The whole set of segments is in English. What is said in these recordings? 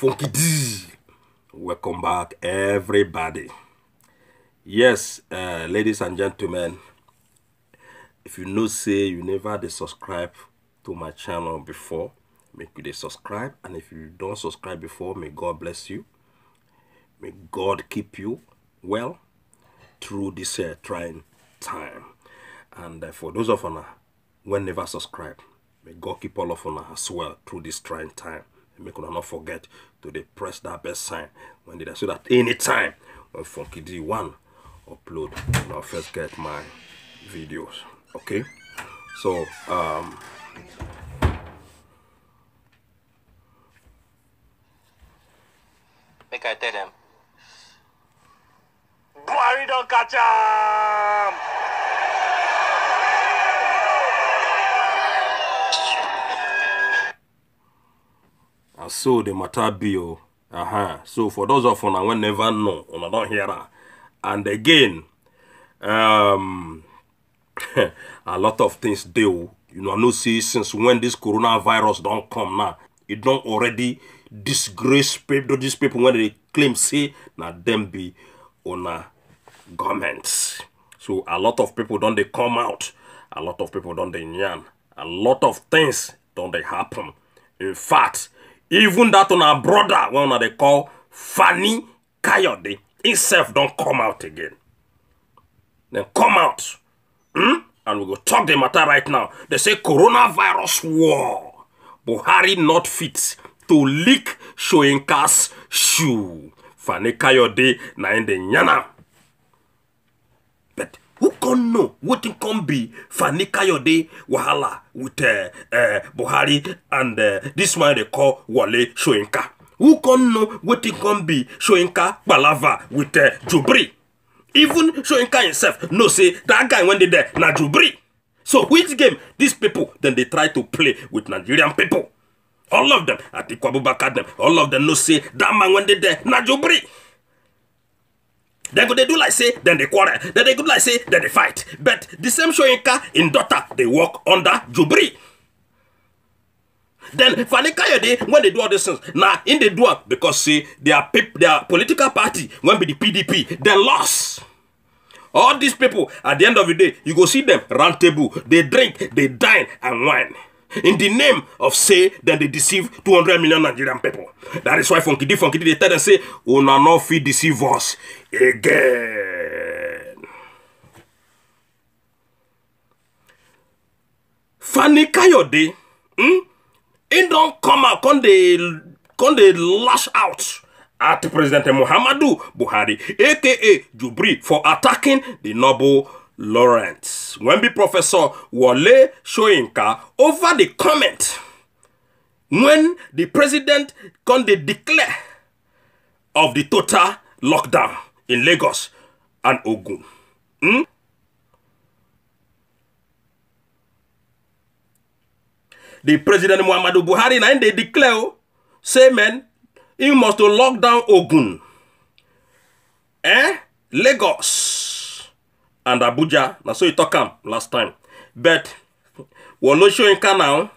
Funky D. Welcome back, everybody. Yes, uh, ladies and gentlemen, if you know say you never did subscribe to my channel before, make you did subscribe. And if you don't subscribe before, may God bless you. May God keep you well through this uh, trying time. And uh, for those of us who never subscribe, may God keep all of us as well through this trying time. Make sure not forget to press that bell sign when they so that anytime when Funky D1 upload, when I first get my videos. Okay, so um. Make I tell them. Buhari don't catch him! so the matter be oh, uh-huh. so for those of una when never know don't hear am and again um, a lot of things do. Oh. you know i know see since when this coronavirus don't come now it don't already disgrace people these people when they claim say na them be a government? so a lot of people don't they come out a lot of people don't they yarn a lot of things don't they happen in fact even that on our brother when they call Fanny kayode himself don't come out again Then come out hmm? and we go talk the matter right now They say coronavirus war buhari not fit to leak cast shoe Fanny kayode na in the yana. who con know wetin con be fani kayode wahala with uh, uh, buhari and uh, this one they call wale soyinka who con know wetin con be soyinka Balava with uh, jubri even soyinka himself no say that guy wey dey there na jubri so which game these people then they try to play with nigerian people all of them at the abubakar dem all of them no say that man wey dey there na jubri. Then go, they do like say, then they quarrel. Then they go like say, then they fight. But the same Shoyinka in daughter, they walk under Jubri. Then kaya Kayode, when they do all these things, now in the do because see their their political party, when be the PDP, they lost. All these people, at the end of the day, you go see them round table. They drink, they dine, and wine. in the name of say dem dey deceive 200 million nigerian people. that is why funky d funky d dey tell dem say una oh, no fit deceive us again. Fanny Kayode, hmm? he don come out come dey come dey lash out at President Muhammadu Buhari aka Jubri for attacking the noble Lawrence. Wemby Professor Wale Shoinka over the comment when the president can declare of the total lockdown in Lagos and Ogun. Hmm? The president Muhammadu Buhari na they declare say man, he must lock down Ogun. Eh? Lagos and abuja na so e tok am last time but woloshoyinka now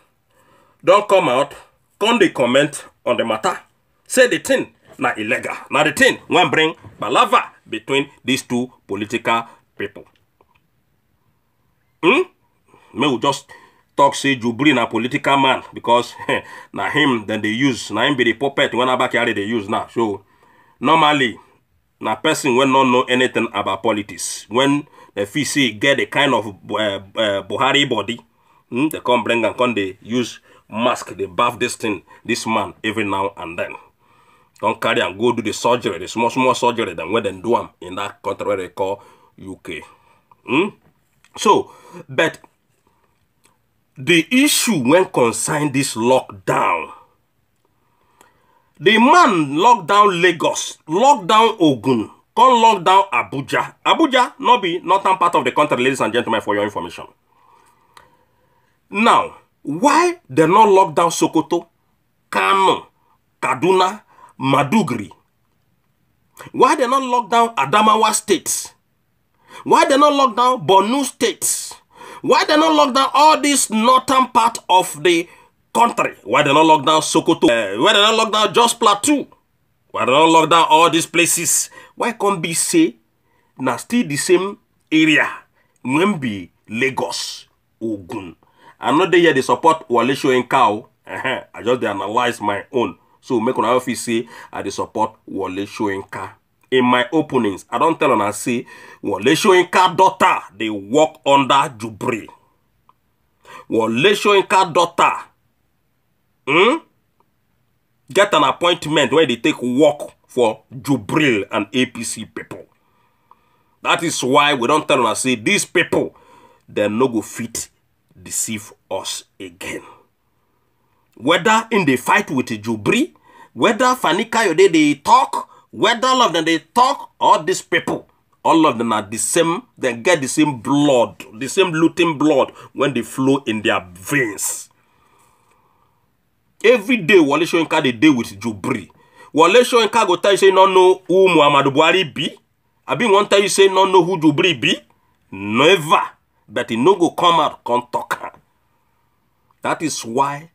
not come out come the comment on the matter say the tin na illegal na the thing wen bring palava between these two political people. hmm May we just talk say jubri na political man because na him then they use na him be the puppet wey abba here they use now so normally now, person will not know anything about politics. When the F.C. get a kind of uh, uh, Buhari body, hmm, they come bring and come, they use mask, they bath this thing, this man, every now and then. Don't carry and go do the surgery, the small, small surgery than when they do them in that country where they call UK. Hmm? So, but the issue when concerned this lockdown the man locked down Lagos, locked down Ogun, come lock down Abuja. Abuja, not be northern part of the country, ladies and gentlemen, for your information. Now, why they not lockdown down Sokoto, Kano, Kaduna, Madugri? Why they not lockdown down Adamawa states? Why they not lockdown down Borno states? Why they not lockdown down all this northern part of the country. Why they not lock down Sokoto? Uh, why they not lock down Jos Plateau? Why they not lock down all these places? Why can't be say na still the same area? When be Lagos, Ogun. I know they here they support Wale Soyinka. Uh-huh. I just they analyze my own. So make una office say I dey support and Soyinka. In my openings, I don't tell una say and Soyinka daughter They work under Jubri. and Soyinka daughter Hmm? Get an appointment where they take work for Jubril and APC people. That is why we don't tell them, say, these people, they no go fit deceive us again. Whether in the fight with Jubri, whether Fani Kayode they talk, whether all of them they talk, all these people, all of them are the same, they get the same blood, the same looting blood when they flow in their veins every day wale soyinka dey dey with jubri wale soyinka go tell you say no no who muhammadu buhari be abi one time you say no no who jubri be never but he no go come out come talk that is why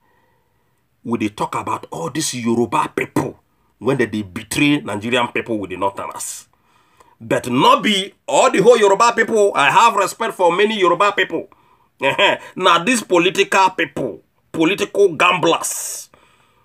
we dey talk about all these yoruba people, when they dey betray nigerian people with the northerners but not be all the whole yoruba people. i have respect for many yoruba people. Now these political people political gamblers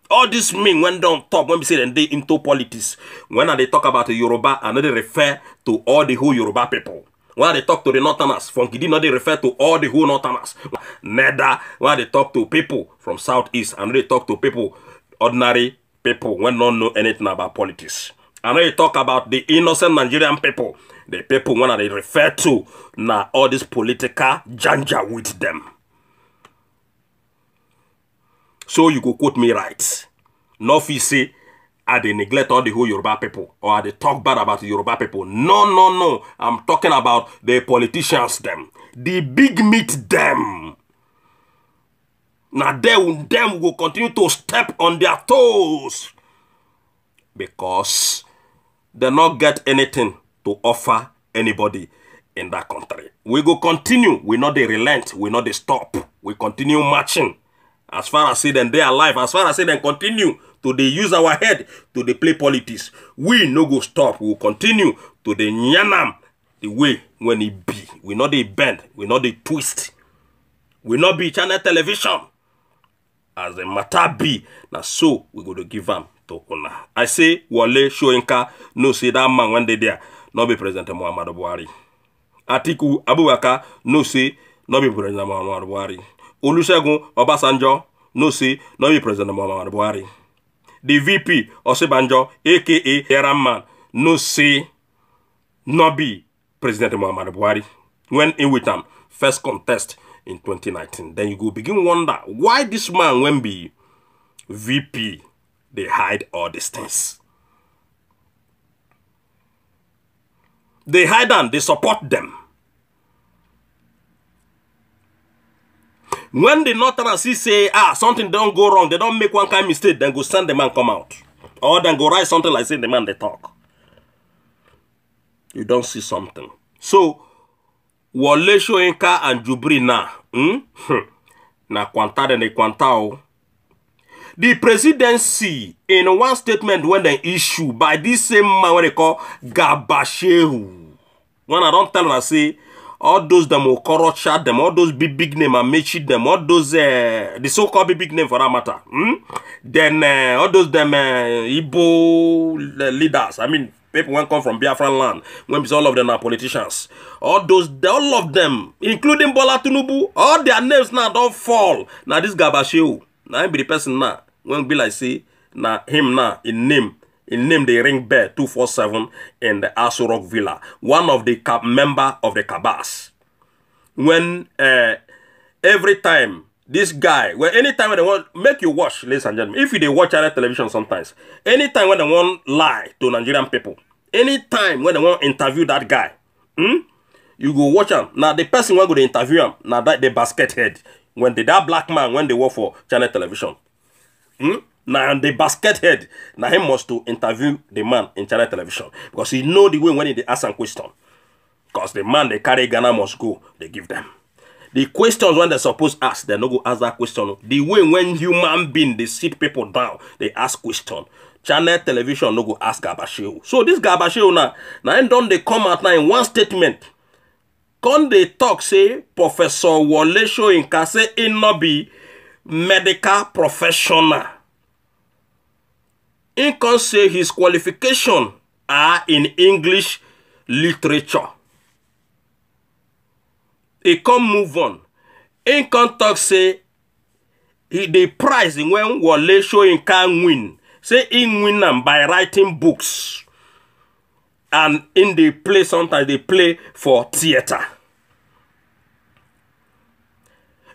all these men when don talk when we say they into politics when they talk about yoruba i know they refer to all the whole yoruba people when they talk to the northerners from Kidi, they refer to all the whole northerners neither when they talk to people from southeast i they talk to people ordinary people don't know anything about politics i when they talk about the innocent nigerian people the people when they refer to na all this political janja with them. So you go quote me right. No you say I ah, they neglect all the whole Yoruba people or are ah, they talk bad about the Yoruba people. No, no, no. I'm talking about the politicians them. The big meat them. Now they, them will continue to step on their toes because they not get anything to offer anybody in that country. We go continue. We know they relent. We know they stop. We continue marching as far as say they are alive as far as say dem continue to the use our head to the play politics we no go stop we will continue to the yarn the way when it be we not they bend we not they twist we not be channel television as the matter be now, so we go to give them to una i say wale soyinka no say dat man wen dey there no be president muhammadu buhari atiku abubakar no say no be president muhammadu buhari Olusegun Obasanjo, no say, no be President Muhammadu Buhari. The VP Osebanjo, aka Eraman, no say, no be President Muhammadu Buhari. When in with him, first contest in 2019. Then you go begin wonder why this man when be VP, they hide all these things. They hide them, they support them. when the northerners see say ah something don't go wrong they don't make one kind mistake then go send the man come out or then go write something like say the man they talk you don't see something so wole soyinka and jubri na hmm? hmm? na kwanta de ne kwanta the presidency in one statement when they issue by this same man when they call gabashehu when i don't tell I say all those them Okorocha, them, all those big big name Amechi, them, all those uh, the so-called big, big name for that matter. Hmm? Then uh, all those them uh, eh, Igbo leaders. I mean, people when come from Biafran land, when all of them are politicians. All those, all of them, including Bola Tinubu, all their names now don't fall. Now this Gabashew, now him be the person now. When be like say, now him now in name In named the ring bell 247 in the Rock Villa, one of the member of the Kabas. When uh, every time this guy, well, anytime when they want, make you watch, ladies and gentlemen, if you they watch other television sometimes, anytime when they want lie to Nigerian people, anytime when they want interview that guy, hmm, you go watch him. Now the person want go to interview him, now that the basket head, when they, that black man, when they work for Channel Television, hmm, now the basket head, now him must to interview the man in China television because he know the way when they ask some question. Because the man they carry Ghana must go, they give them. The questions when they supposed ask, they no go ask that question. The way when human being they sit people down, they ask question. Channel television no go ask Gabashio. So this Gabashio now, now him don't they come out now in one statement. Can they talk say Professor Wole in say in no be medical professional. im can say his qualification are in english literature He come move on im can talk. say he the prize wey wole can win say im win them by writing books and in the play sometimes they play for theater.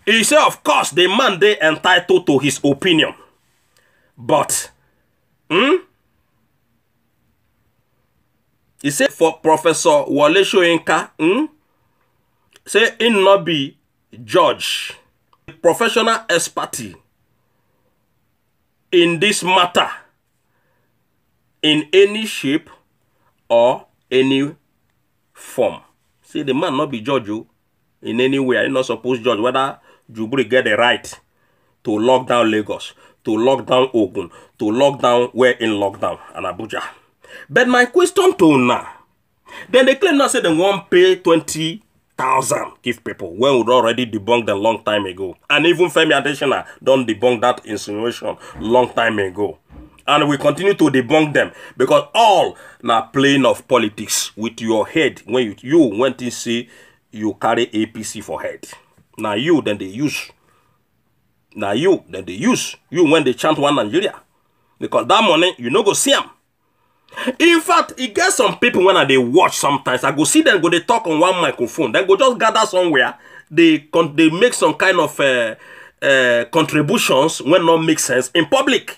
He say of course the man they entitled to his opinion but Hmm? He said for Professor Wale Soyinka, hmm? say he not be judge, professional expertise in this matter in any shape or any form. See, the man not be judge you oh, in any way. I not suppose judge whether Jubri get the right to lock down Lagos. to lock down Ogun, to lock down where in lockdown and Abuja. But my question to now, then they claim now say they won't pay 20,000 give people when we already debunked them long time ago. And even Femi Adesina don't debunk that insinuation long time ago. And we continue to debunk them because all now playing of politics with your head when you, you went to see you carry APC for head. Now you then they use now you, then they use you when they chant one Nigeria. Because that money, you no go see them. In fact, it gets some people when they watch sometimes. I go see them, go they talk on one microphone. Then go just gather somewhere. They con they make some kind of uh, uh, contributions when not make sense in public.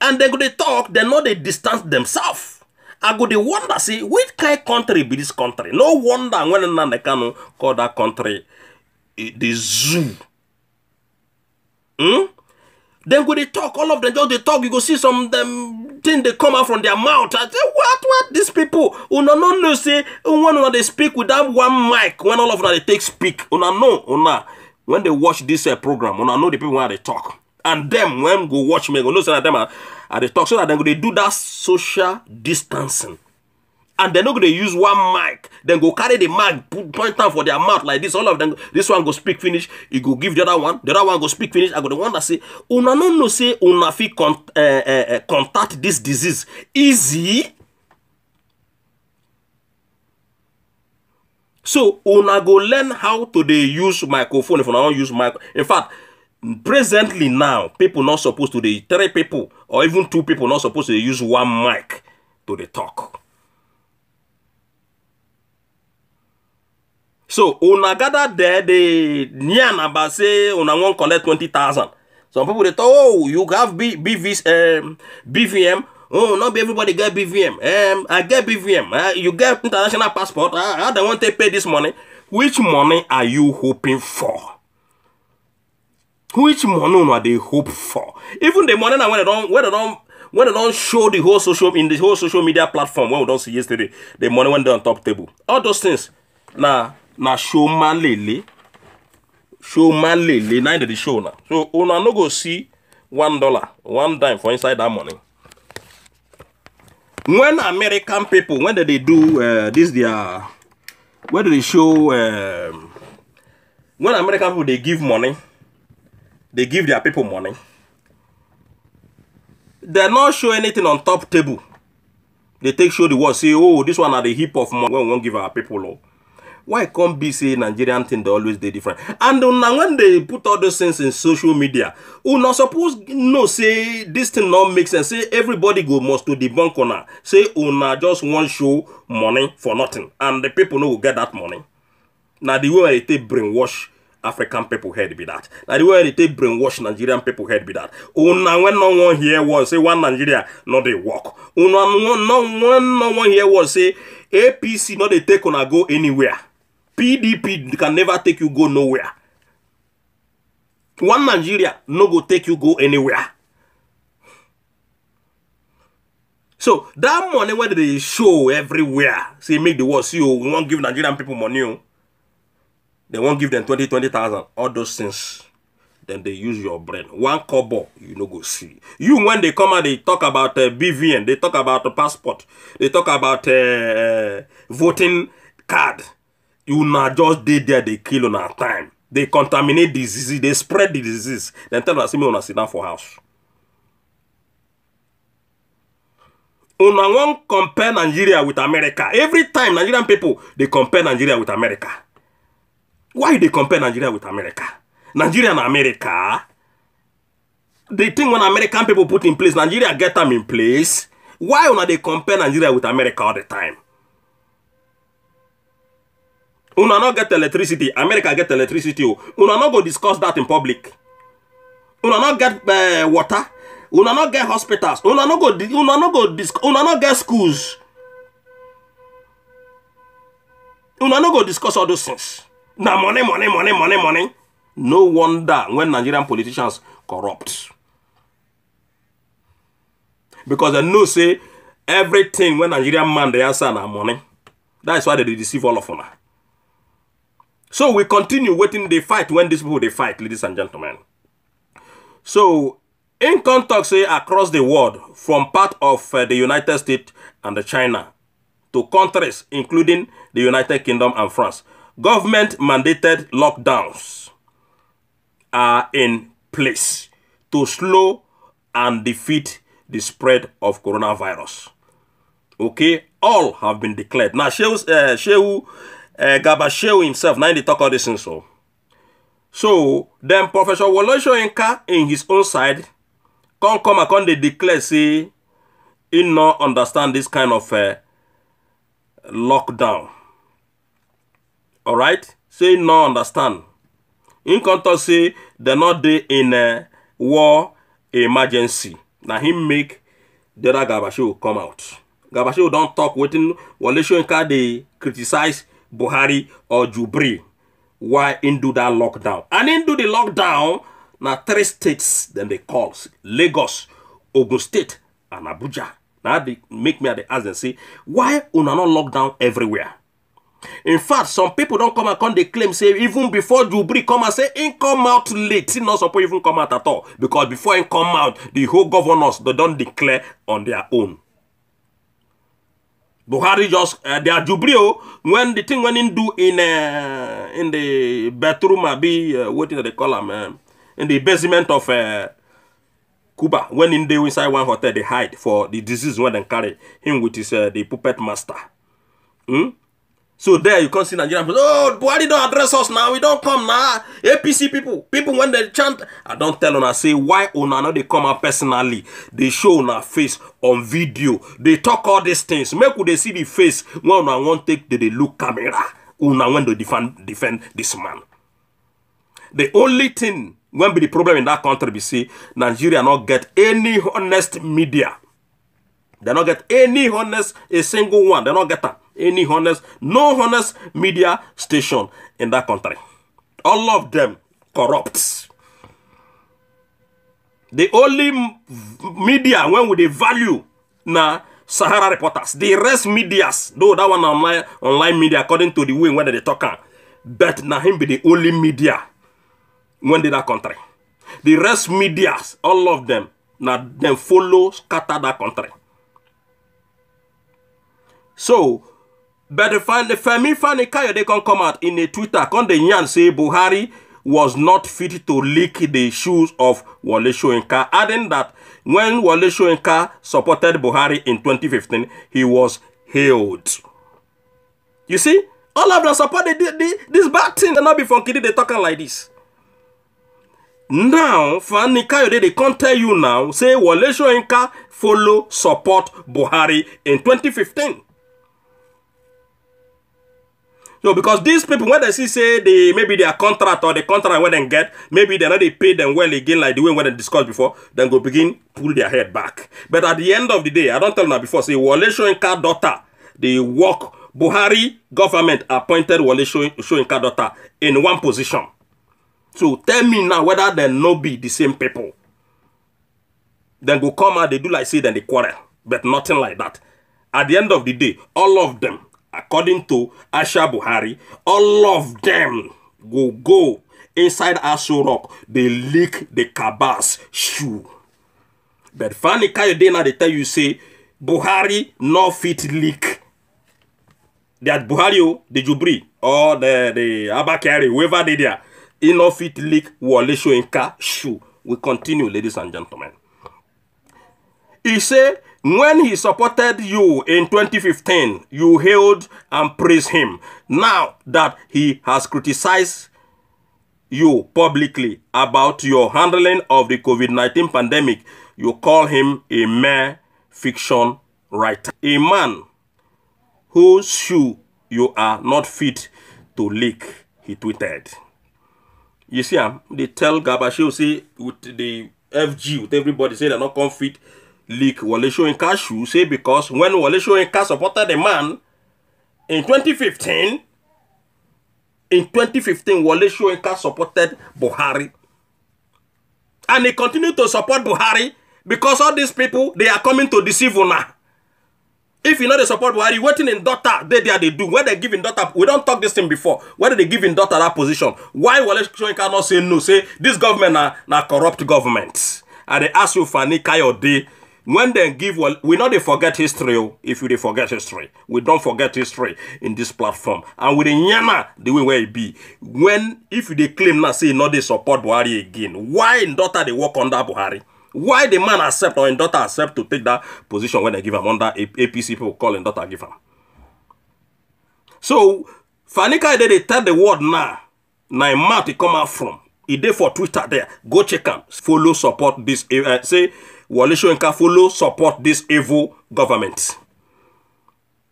And then go they talk, then not they distance themselves. I go they wonder, see, which kind of country be this country? No wonder when they call that country eh, the zoo. Hmm? Then go they talk, all of them just they talk. You go see some them thing they come out from their mouth. I say, what, what? These people, una no no say one they speak without one mic. When all of them they take speak, una no, una when they watch this uh, program, una know the people where they talk. And them when go watch me, go know say that them are, are they talk so that them go they do that social distancing and they're not going to use one mic. Then go carry the mic, put, point down for their mouth like this. All of them, this one go speak finish. You go give the other one. The other one go speak finish. I go the one that say, una no no say una fi con- uh, uh, contact this disease easy. So una go learn how to they use microphone if una not use mic. In fact, presently now, people not supposed to the three people or even two people not supposed to use one mic to the talk. so una gather there The yarn about say una wan collect twenty thousand some people they talk oh you have B, BVs, um, bvm oh not everybody get bvm um, i get bvm uh, you get international passport uh, don't want to pay this money which money are you hoping for which money are they hope for even the money I wey dem don wey dem don show the whole social in the whole social media platform wey we not see yesterday the money went on top table all those things na na showman lele man lele na dey show na so una no go see one dollar one dime for inside that money when american people when they dey do uh, this their when they show uh, when american people dey give money dey give their people money dem no show anything on top table dey take show the world say oh this one na the heap of money wey we wan give our people o. Oh why come be say nigerian thing They always dey different and una when they put all those things in social media una suppose know say this thing not make sense say everybody go must to the bank corner. say una just want show money for nothing and the people no go get that money Now the way i take brainwash african people head be that. Now the way i take brainwash nigerian people head be that. una when no one here was say one nigeria not they walk. una wen no one here was say apc not they take on a go anywhere. PDP can never take you go nowhere. One Nigeria no go take you go anywhere. So that money when they show everywhere, say make the world see you, oh, we won't give Nigerian people money. Oh. They won't give them 20, 20,000, all those things. Then they use your brain. One kobo, you no go see. You, when they come and they talk about uh, BVN, they talk about the passport, they talk about uh, voting card you not just dey there They kill on our time They contaminate disease They spread the disease Then tell una say make una sit down for house una wan compare nigeria with america every time nigerian people they compare nigeria with america why they compare nigeria with america nigeria and america They think when american people put in place nigeria get them in place why una they compare nigeria with america all the time una no get electricity america get electricity oh. una no go discuss that in public una no get eh, water una no get hospitals una no go una no go una no get schools una no go discuss all those things money money money money money no wonder when nigerian politicians corrupt because they know say everything when nigerian man they answer na money that's why they deceive all of them. So we continue waiting the fight when these people they fight, ladies and gentlemen. So in contact say across the world from part of uh, the United States and the China to countries including the United Kingdom and France. Government mandated lockdowns are in place to slow and defeat the spread of coronavirus. Okay, all have been declared. Now, Shehu, uh, Shehu uh, eh, Gabashew himself, now they talk all this and so. So then Professor Wole Soyinka in his own side come come and come they declare say he no understand this kind of uh, lockdown. Alright? Say so no understand. In contrast, say they not dey in a eh, war emergency. Now he make the other Gabashew come out. Gabashew don't talk waiting Wole Soyinka dey criticize Buhari or Jubri why into that lockdown. And into the lockdown, now three states then they call Lagos, Ogun State, and Abuja. Now they make me at the ask and say, why una not lockdown everywhere? In fact, some people don't come and come, they claim, say, even before Jubri come and say, in come out late, See, not supposed even come out at all. Because before he come out, the whole governors, they don't declare on their own. Buhari just uh, they are oh, when the thing when in do in uh, in the bathroom I be uh, what do they call them uh, um, in the basement of uh, Cuba when in the inside one hotel they hide for the disease when they carry him with his uh, the puppet master. Hmm? So there you can't see Nigerian people. Oh, Buhari don't address us now. We don't come now. APC people, people when they chant, I don't tell on. I say why on now they come out personally. They show on our face on video. They talk all these things. Make they see the face when on one. take the, the look camera. Una when they defend defend this man. The only thing when be the problem in that country be see Nigeria not get any honest media. They not get any honest a single one. They not get that any honest, no honest media station in that country. All of them corrupt. The only media when we value na Sahara reporters. The rest medias, though that one online online media according to the way when they talk on, but na him be the only media when they that country. The rest medias, all of them, nah them follow scatter that country. So but the family family Fani they can come out in a Twitter, can the Nyan say Buhari was not fit to lick the shoes of Wale Shoenka? adding that when Wale Shoenka supported Buhari in 2015, he was hailed. You see, all of them support the, the, this bad thing. They not be funky, they talking like this. Now, Fani Kayode, they can't tell you now, say Wale Shoenka follow support Buhari in 2015. No, because these people, when they see say they maybe their contract or the contract when they get, maybe they are not they pay them well again like the way when they discussed before, then go begin pull their head back. But at the end of the day, I don't tell now before, say Wale Shoinka daughter, the work Buhari government appointed Wale Shoinka daughter in one position. So tell me now whether they no be the same people. Then go come out, they do like say then they quarrel. But nothing like that. At the end of the day, all of them according to Asha Buhari, all of them will go inside Aso Rock. They lick the Kabas shoe. But Fani kaya dena they tell you say Buhari no fit leak. That Buhari, oh, the Jubri, or the, the Abakari, whoever they there, he no fit leak Wale Shoinka shoe. We continue, ladies and gentlemen. He said when he supported you in 2015, you hailed and praised him. Now that he has criticized you publicly about your handling of the COVID-19 pandemic, you call him a mere fiction writer. A man whose shoe you are not fit to lick, he tweeted. You see, um, they tell Gabashew, see, with the FG, with everybody, say they're not come fit leak Wole Soyinka's shoe say because when Wole Soyinka supported a man in 2015, in 2015, Wole Soyinka supported Buhari. And he continued to support Buhari because all these people, they are coming to deceive una. If you know they support Buhari, waiting in daughter, they there they do. When they give in daughter, we don't talk this thing before. Whether they give in daughter that position, why Wole Soyinka not say no? Say, this government are na corrupt government. And they ask you for Nikayode, when they give well we know they forget history oh! if you dey forget history we don't forget history in this platform and we the yammer the way wey be when if you claim now say not no support buhari again why in daughter they work under buhari why the man accept or in daughter accept to take that position when they give him under apc people call im daughter give him. so fanika they tell the word now now im mouth e come out from He there for twitter there go check him. follow support this. Eh, say and Nkafulo support this evil government.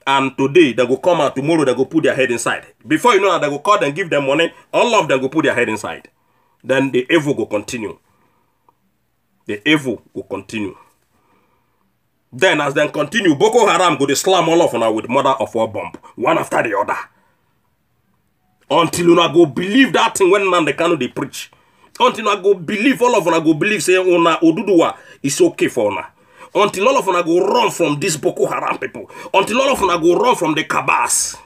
And today, they go come and tomorrow they go put their head inside. Before you know it, they go call and give them money. All of them go put their head inside. Then the evil go continue. The evil go continue. Then as they continue, Boko Haram go slam all of them with mother of war bomb. One after the other. Until you go believe that thing when man they cannot they preach. until una go believe all of una go believe say una oduduwa is okay for una until all of una go run from dis boko haram people. until all of una go run from the cabas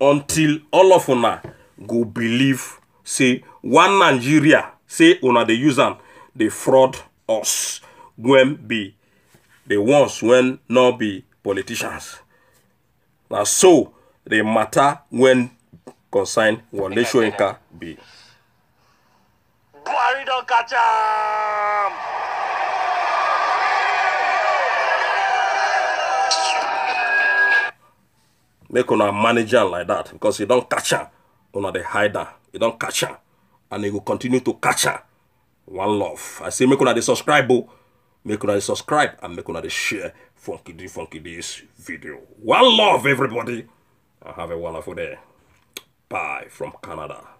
until all of una go believe say one nigeria say una dey use am dey fraud us when be the ones when not be politicians Now, so the matter when wen concern wole soyinka be Buried Kacham! Make on a manager like that because you don't catch her. On the hider. You don't catch her. And he will continue to catch her. One love. I say make on the subscribe. Make on the subscribe and make on the share funky D funky this video. One love everybody. And have a wonderful day. Bye from Canada.